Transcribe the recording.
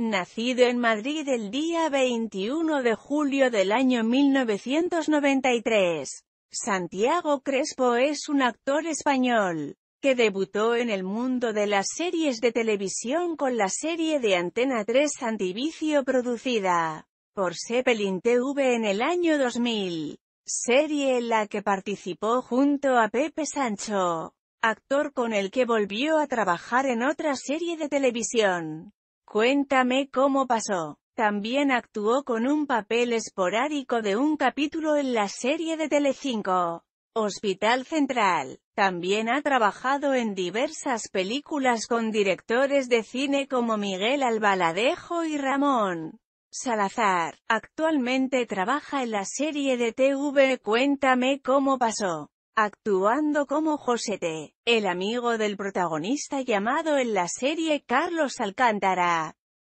Nacido en Madrid el día 21 de julio del año 1993, Santiago Crespo es un actor español, que debutó en el mundo de las series de televisión con la serie de Antena 3 Antivicio producida por Zeppelin TV en el año 2000, serie en la que participó junto a Pepe Sancho, actor con el que volvió a trabajar en otra serie de televisión. Cuéntame cómo pasó. También actuó con un papel esporádico de un capítulo en la serie de Telecinco. Hospital Central. También ha trabajado en diversas películas con directores de cine como Miguel Albaladejo y Ramón Salazar. Actualmente trabaja en la serie de TV Cuéntame cómo pasó actuando como José el amigo del protagonista llamado en la serie Carlos Alcántara.